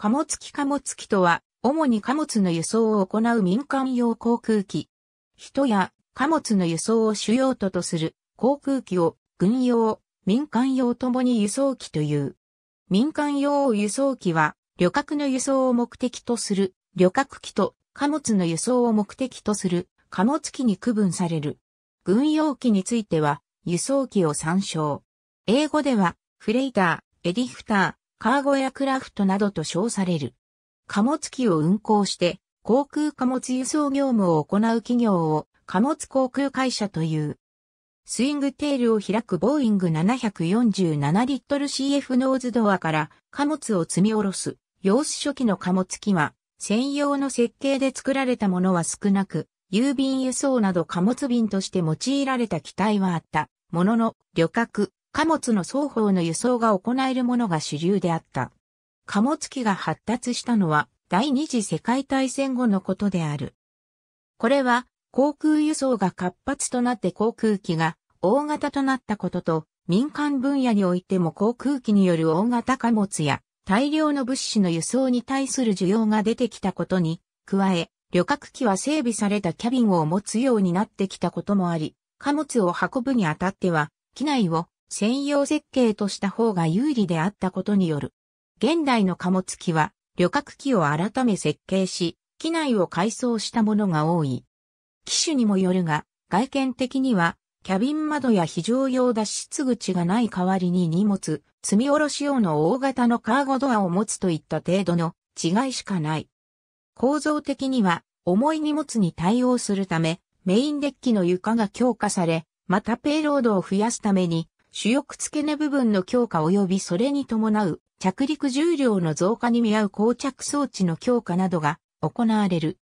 貨物機貨物機とは、主に貨物の輸送を行う民間用航空機。人や貨物の輸送を主要途とする航空機を軍用、民間用ともに輸送機という。民間用輸送機は、旅客の輸送を目的とする旅客機と貨物の輸送を目的とする貨物機に区分される。軍用機については、輸送機を参照。英語では、フレイター、エディフター、カーゴやクラフトなどと称される。貨物機を運航して、航空貨物輸送業務を行う企業を貨物航空会社という。スイングテールを開くボーイング747リットル CF ノーズドアから貨物を積み下ろす。様子初期の貨物機は専用の設計で作られたものは少なく、郵便輸送など貨物便として用いられた機体はあった。ものの、旅客、貨物の双方の輸送が行えるものが主流であった。貨物機が発達したのは第二次世界大戦後のことである。これは航空輸送が活発となって航空機が大型となったことと民間分野においても航空機による大型貨物や大量の物資の輸送に対する需要が出てきたことに加え旅客機は整備されたキャビンを持つようになってきたこともあり貨物を運ぶにあたっては機内を専用設計とした方が有利であったことによる。現代の貨物機は旅客機を改め設計し、機内を改装したものが多い。機種にもよるが、外見的には、キャビン窓や非常用脱出口がない代わりに荷物、積み下ろし用の大型のカーゴドアを持つといった程度の違いしかない。構造的には、重い荷物に対応するため、メインデッキの床が強化され、またペイロードを増やすために、主翼付け根部分の強化及びそれに伴う着陸重量の増加に見合う膠着装置の強化などが行われる。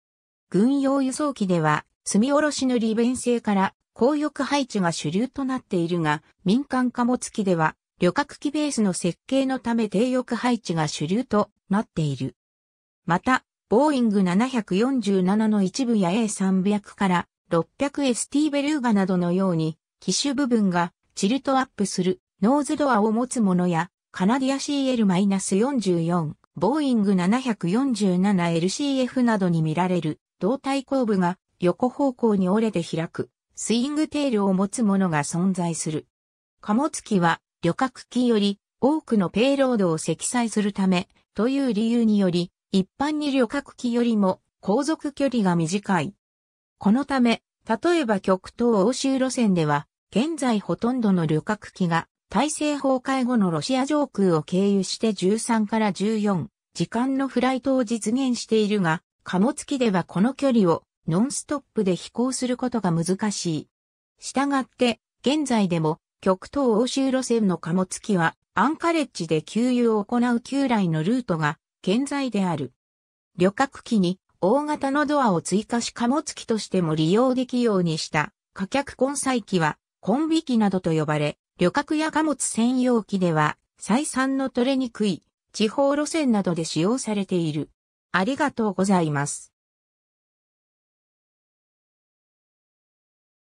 軍用輸送機では、積み下ろしの利便性から高翼配置が主流となっているが、民間貨物機では旅客機ベースの設計のため低翼配置が主流となっている。また、ボーイング747の一部や A300 から 600ST ベルーガなどのように、機種部分がチルトアップするノーズドアを持つものや、カナディア CL-44、ボーイング 747LCF などに見られる胴体後部が横方向に折れて開くスイングテールを持つものが存在する。貨物機は旅客機より多くのペイロードを積載するためという理由により一般に旅客機よりも航続距離が短い。このため、例えば極東欧州路線では現在ほとんどの旅客機が大政崩壊後のロシア上空を経由して13から14時間のフライトを実現しているが、貨物機ではこの距離をノンストップで飛行することが難しい。したがって、現在でも極東欧州路線の貨物機はアンカレッジで給油を行う旧来のルートが健在である。旅客機に大型のドアを追加し貨物機としても利用できるようにした。貨客混載機はコンビ機などと呼ばれ、旅客や貨物専用機では、採算の取れにくい、地方路線などで使用されている。ありがとうございます。